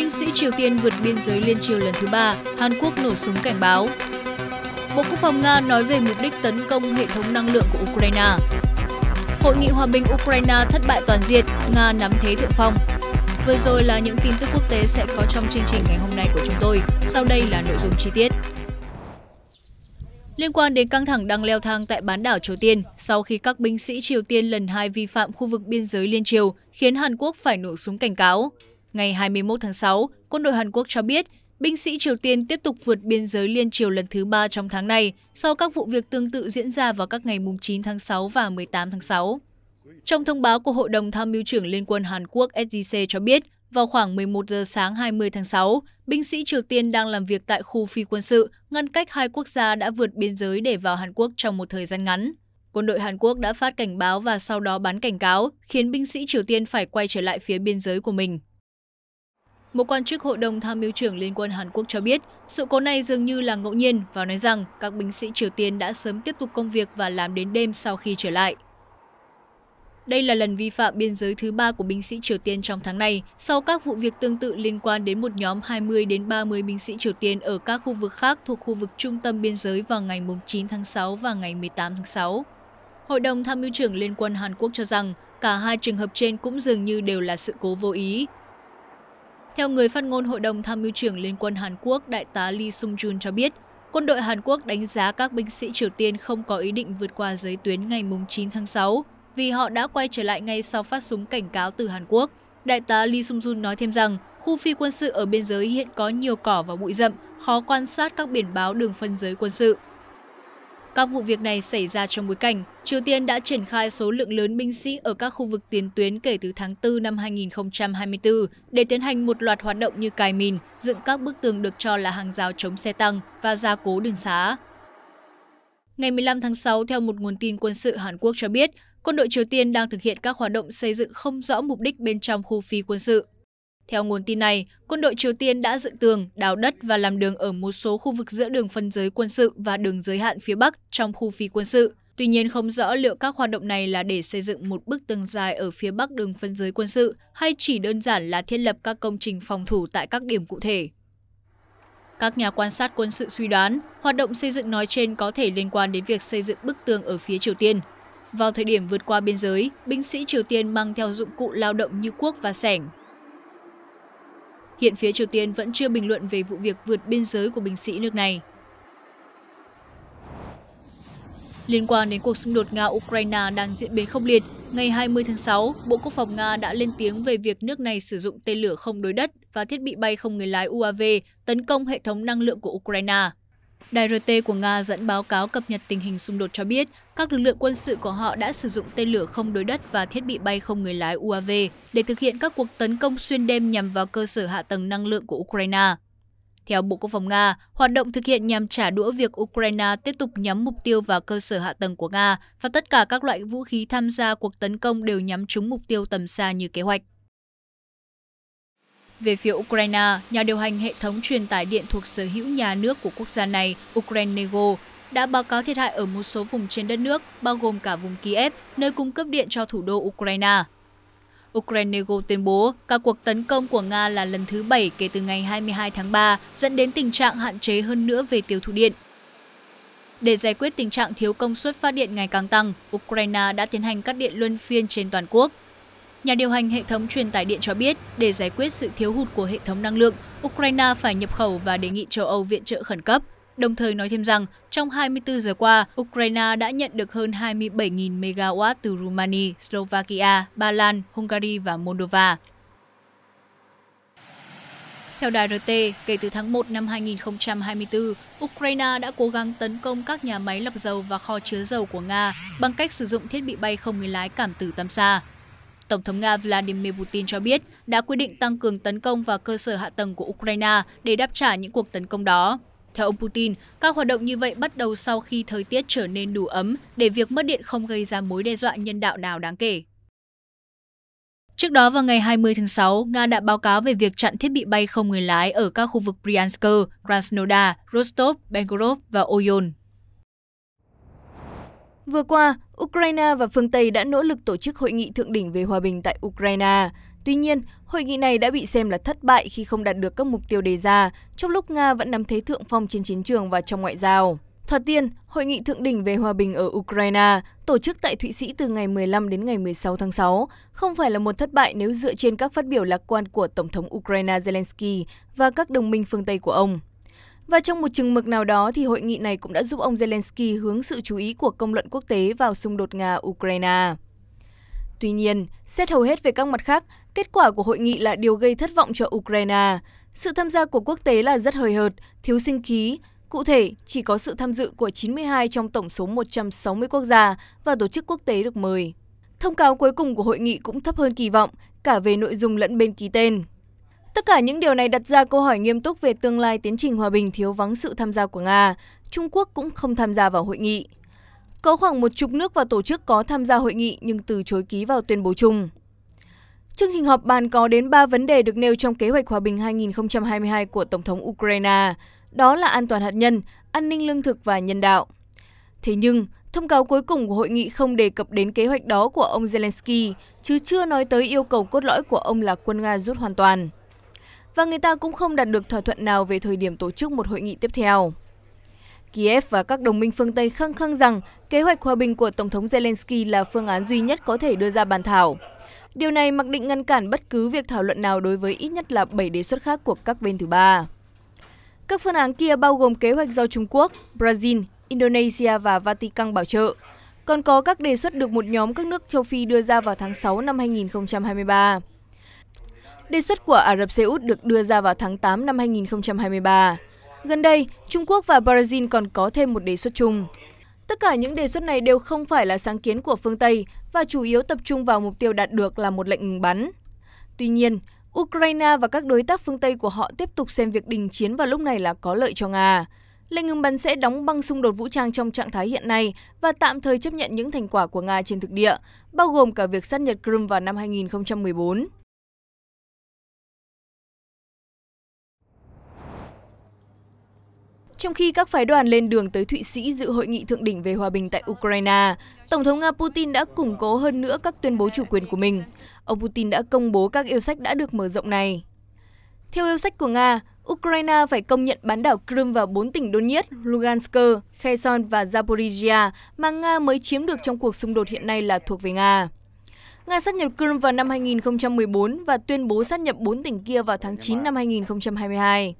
Binh sĩ Triều Tiên vượt biên giới liên triều lần thứ ba, Hàn Quốc nổ súng cảnh báo. Bộ Quốc phòng Nga nói về mục đích tấn công hệ thống năng lượng của Ukraine. Hội nghị hòa bình Ukraine thất bại toàn diện, Nga nắm thế thượng phong. Vừa rồi là những tin tức quốc tế sẽ có trong chương trình ngày hôm nay của chúng tôi. Sau đây là nội dung chi tiết. Liên quan đến căng thẳng đang leo thang tại bán đảo Triều Tiên, sau khi các binh sĩ Triều Tiên lần hai vi phạm khu vực biên giới Liên Triều, khiến Hàn Quốc phải nổ súng cảnh cáo ngày 21 tháng 6, quân đội Hàn Quốc cho biết binh sĩ Triều Tiên tiếp tục vượt biên giới liên Triều lần thứ ba trong tháng này sau các vụ việc tương tự diễn ra vào các ngày 9 tháng 6 và 18 tháng 6. Trong thông báo của Hội đồng Tham mưu trưởng Liên quân Hàn Quốc SJC cho biết, vào khoảng 11 giờ sáng 20 tháng 6, binh sĩ Triều Tiên đang làm việc tại khu phi quân sự, ngăn cách hai quốc gia đã vượt biên giới để vào Hàn Quốc trong một thời gian ngắn. Quân đội Hàn Quốc đã phát cảnh báo và sau đó bắn cảnh cáo, khiến binh sĩ Triều Tiên phải quay trở lại phía biên giới của mình. Một quan chức Hội đồng tham mưu trưởng Liên quân Hàn Quốc cho biết, sự cố này dường như là ngẫu nhiên và nói rằng các binh sĩ Triều Tiên đã sớm tiếp tục công việc và làm đến đêm sau khi trở lại. Đây là lần vi phạm biên giới thứ ba của binh sĩ Triều Tiên trong tháng này, sau các vụ việc tương tự liên quan đến một nhóm 20 đến 30 binh sĩ Triều Tiên ở các khu vực khác thuộc khu vực trung tâm biên giới vào ngày 9 tháng 6 và ngày 18 tháng 6. Hội đồng tham mưu trưởng Liên quân Hàn Quốc cho rằng cả hai trường hợp trên cũng dường như đều là sự cố vô ý. Theo người phát ngôn Hội đồng Tham mưu trưởng Liên quân Hàn Quốc, Đại tá Lee Sung-jun cho biết, quân đội Hàn Quốc đánh giá các binh sĩ Triều Tiên không có ý định vượt qua giới tuyến ngày 9 tháng 6 vì họ đã quay trở lại ngay sau phát súng cảnh cáo từ Hàn Quốc. Đại tá Lee Sung-jun nói thêm rằng, khu phi quân sự ở biên giới hiện có nhiều cỏ và bụi rậm, khó quan sát các biển báo đường phân giới quân sự. Các vụ việc này xảy ra trong bối cảnh Triều Tiên đã triển khai số lượng lớn binh sĩ ở các khu vực tiền tuyến kể từ tháng 4 năm 2024 để tiến hành một loạt hoạt động như cài mìn, dựng các bức tường được cho là hàng rào chống xe tăng và gia cố đường xá. Ngày 15 tháng 6, theo một nguồn tin quân sự Hàn Quốc cho biết, quân đội Triều Tiên đang thực hiện các hoạt động xây dựng không rõ mục đích bên trong khu phi quân sự theo nguồn tin này, quân đội Triều Tiên đã dựng tường, đào đất và làm đường ở một số khu vực giữa đường phân giới quân sự và đường giới hạn phía Bắc trong khu phi quân sự. Tuy nhiên không rõ liệu các hoạt động này là để xây dựng một bức tường dài ở phía bắc đường phân giới quân sự hay chỉ đơn giản là thiết lập các công trình phòng thủ tại các điểm cụ thể. Các nhà quan sát quân sự suy đoán, hoạt động xây dựng nói trên có thể liên quan đến việc xây dựng bức tường ở phía Triều Tiên. Vào thời điểm vượt qua biên giới, binh sĩ Triều Tiên mang theo dụng cụ lao động như cuốc và sẻng Hiện phía Triều Tiên vẫn chưa bình luận về vụ việc vượt biên giới của binh sĩ nước này. Liên quan đến cuộc xung đột Nga-Ukraine đang diễn biến không liệt, ngày 20 tháng 6, Bộ Quốc phòng Nga đã lên tiếng về việc nước này sử dụng tên lửa không đối đất và thiết bị bay không người lái UAV tấn công hệ thống năng lượng của Ukraine. Đài RT của Nga dẫn báo cáo cập nhật tình hình xung đột cho biết, các lực lượng quân sự của họ đã sử dụng tên lửa không đối đất và thiết bị bay không người lái UAV để thực hiện các cuộc tấn công xuyên đêm nhằm vào cơ sở hạ tầng năng lượng của Ukraine. Theo Bộ Quốc phòng Nga, hoạt động thực hiện nhằm trả đũa việc Ukraine tiếp tục nhắm mục tiêu vào cơ sở hạ tầng của Nga và tất cả các loại vũ khí tham gia cuộc tấn công đều nhắm trúng mục tiêu tầm xa như kế hoạch. Về phía Ukraine, nhà điều hành hệ thống truyền tải điện thuộc sở hữu nhà nước của quốc gia này, Ukrenego, đã báo cáo thiệt hại ở một số vùng trên đất nước, bao gồm cả vùng Kiev, nơi cung cấp điện cho thủ đô Ukraine. Ukrenego tuyên bố các cuộc tấn công của Nga là lần thứ 7 kể từ ngày 22 tháng 3, dẫn đến tình trạng hạn chế hơn nữa về tiêu thụ điện. Để giải quyết tình trạng thiếu công suất phát điện ngày càng tăng, Ukraine đã tiến hành cắt điện luân phiên trên toàn quốc. Nhà điều hành hệ thống truyền tải điện cho biết, để giải quyết sự thiếu hụt của hệ thống năng lượng, Ukraine phải nhập khẩu và đề nghị châu Âu viện trợ khẩn cấp. Đồng thời nói thêm rằng, trong 24 giờ qua, Ukraine đã nhận được hơn 27.000 MW từ Romania, Slovakia, Ba Lan, Hungary và Moldova. Theo đài RT, kể từ tháng 1 năm 2024, Ukraine đã cố gắng tấn công các nhà máy lọc dầu và kho chứa dầu của Nga bằng cách sử dụng thiết bị bay không người lái cảm tử tầm xa. Tổng thống Nga Vladimir Putin cho biết đã quyết định tăng cường tấn công vào cơ sở hạ tầng của Ukraine để đáp trả những cuộc tấn công đó. Theo ông Putin, các hoạt động như vậy bắt đầu sau khi thời tiết trở nên đủ ấm để việc mất điện không gây ra mối đe dọa nhân đạo nào đáng kể. Trước đó vào ngày 20 tháng 6, Nga đã báo cáo về việc chặn thiết bị bay không người lái ở các khu vực Bryansk, Krasnodar, Rostov, Belgorod và Oyon. Vừa qua, Ukraine và phương Tây đã nỗ lực tổ chức hội nghị thượng đỉnh về hòa bình tại Ukraine. Tuy nhiên, hội nghị này đã bị xem là thất bại khi không đạt được các mục tiêu đề ra, trong lúc Nga vẫn nắm thế thượng phong trên chiến trường và trong ngoại giao. Thoạt tiên, Hội nghị thượng đỉnh về hòa bình ở Ukraine tổ chức tại Thụy Sĩ từ ngày 15 đến ngày 16 tháng 6 không phải là một thất bại nếu dựa trên các phát biểu lạc quan của Tổng thống Ukraine Zelensky và các đồng minh phương Tây của ông. Và trong một chừng mực nào đó thì hội nghị này cũng đã giúp ông Zelensky hướng sự chú ý của công luận quốc tế vào xung đột Nga-Ukraine. Tuy nhiên, xét hầu hết về các mặt khác, kết quả của hội nghị là điều gây thất vọng cho Ukraine. Sự tham gia của quốc tế là rất hời hợt, thiếu sinh khí. Cụ thể, chỉ có sự tham dự của 92 trong tổng số 160 quốc gia và tổ chức quốc tế được mời. Thông cáo cuối cùng của hội nghị cũng thấp hơn kỳ vọng, cả về nội dung lẫn bên ký tên. Tất cả những điều này đặt ra câu hỏi nghiêm túc về tương lai tiến trình hòa bình thiếu vắng sự tham gia của Nga. Trung Quốc cũng không tham gia vào hội nghị. Có khoảng một chục nước và tổ chức có tham gia hội nghị nhưng từ chối ký vào tuyên bố chung. Chương trình họp bàn có đến 3 vấn đề được nêu trong kế hoạch hòa bình 2022 của Tổng thống Ukraine, đó là an toàn hạt nhân, an ninh lương thực và nhân đạo. Thế nhưng, thông cáo cuối cùng của hội nghị không đề cập đến kế hoạch đó của ông Zelensky, chứ chưa nói tới yêu cầu cốt lõi của ông là quân Nga rút hoàn toàn và người ta cũng không đạt được thỏa thuận nào về thời điểm tổ chức một hội nghị tiếp theo. Kiev và các đồng minh phương Tây khăng khăng rằng kế hoạch hòa bình của Tổng thống Zelensky là phương án duy nhất có thể đưa ra bàn thảo. Điều này mặc định ngăn cản bất cứ việc thảo luận nào đối với ít nhất là 7 đề xuất khác của các bên thứ ba. Các phương án kia bao gồm kế hoạch do Trung Quốc, Brazil, Indonesia và Vatican bảo trợ. Còn có các đề xuất được một nhóm các nước châu Phi đưa ra vào tháng 6 năm 2023. Đề xuất của Ả Rập Xê Út được đưa ra vào tháng 8 năm 2023. Gần đây, Trung Quốc và Brazil còn có thêm một đề xuất chung. Tất cả những đề xuất này đều không phải là sáng kiến của phương Tây và chủ yếu tập trung vào mục tiêu đạt được là một lệnh ngừng bắn. Tuy nhiên, Ukraine và các đối tác phương Tây của họ tiếp tục xem việc đình chiến vào lúc này là có lợi cho Nga. Lệnh ngừng bắn sẽ đóng băng xung đột vũ trang trong trạng thái hiện nay và tạm thời chấp nhận những thành quả của Nga trên thực địa, bao gồm cả việc sát nhật Crimea vào năm 2014. Trong khi các phái đoàn lên đường tới Thụy Sĩ dự hội nghị thượng đỉnh về hòa bình tại Ukraine, Tổng thống Nga Putin đã củng cố hơn nữa các tuyên bố chủ quyền của mình. Ông Putin đã công bố các yêu sách đã được mở rộng này. Theo yêu sách của Nga, Ukraine phải công nhận bán đảo Crimea và bốn tỉnh Donetsk, Lugansk, Kherson và Zaporizhia mà Nga mới chiếm được trong cuộc xung đột hiện nay là thuộc về Nga. Nga sát nhập Crimea vào năm 2014 và tuyên bố sát nhập bốn tỉnh kia vào tháng 9 năm 2022.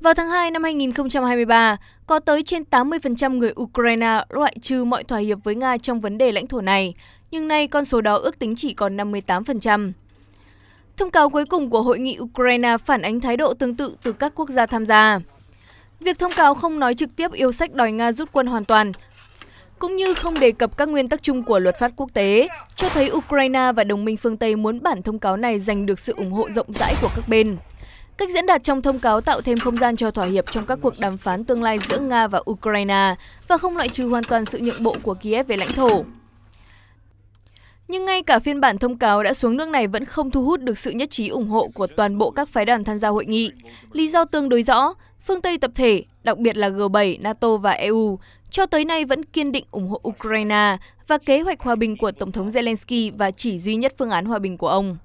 Vào tháng 2 năm 2023, có tới trên 80% người Ukraine loại trừ mọi thỏa hiệp với Nga trong vấn đề lãnh thổ này, nhưng nay con số đó ước tính chỉ còn 58%. Thông cáo cuối cùng của hội nghị Ukraine phản ánh thái độ tương tự từ các quốc gia tham gia. Việc thông cáo không nói trực tiếp yêu sách đòi Nga rút quân hoàn toàn, cũng như không đề cập các nguyên tắc chung của luật pháp quốc tế, cho thấy Ukraine và đồng minh phương Tây muốn bản thông cáo này giành được sự ủng hộ rộng rãi của các bên. Cách diễn đạt trong thông cáo tạo thêm không gian cho thỏa hiệp trong các cuộc đàm phán tương lai giữa Nga và Ukraine và không loại trừ hoàn toàn sự nhượng bộ của Kiev về lãnh thổ. Nhưng ngay cả phiên bản thông cáo đã xuống nước này vẫn không thu hút được sự nhất trí ủng hộ của toàn bộ các phái đoàn tham gia hội nghị. Lý do tương đối rõ, phương Tây tập thể, đặc biệt là G7, NATO và EU, cho tới nay vẫn kiên định ủng hộ Ukraine và kế hoạch hòa bình của Tổng thống Zelensky và chỉ duy nhất phương án hòa bình của ông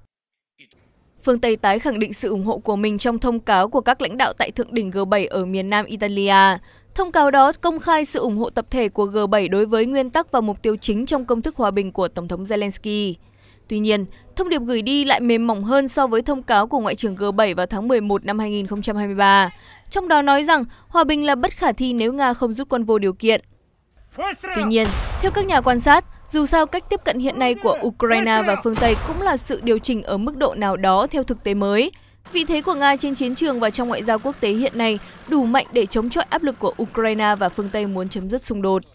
phương Tây tái khẳng định sự ủng hộ của mình trong thông cáo của các lãnh đạo tại thượng đỉnh G7 ở miền nam Italia. Thông cáo đó công khai sự ủng hộ tập thể của G7 đối với nguyên tắc và mục tiêu chính trong công thức hòa bình của Tổng thống Zelensky. Tuy nhiên, thông điệp gửi đi lại mềm mỏng hơn so với thông cáo của Ngoại trưởng G7 vào tháng 11 năm 2023, trong đó nói rằng hòa bình là bất khả thi nếu Nga không rút quân vô điều kiện. Tuy nhiên, theo các nhà quan sát, dù sao, cách tiếp cận hiện nay của Ukraine và phương Tây cũng là sự điều chỉnh ở mức độ nào đó theo thực tế mới. Vị thế của Nga trên chiến trường và trong ngoại giao quốc tế hiện nay đủ mạnh để chống chọi áp lực của Ukraine và phương Tây muốn chấm dứt xung đột.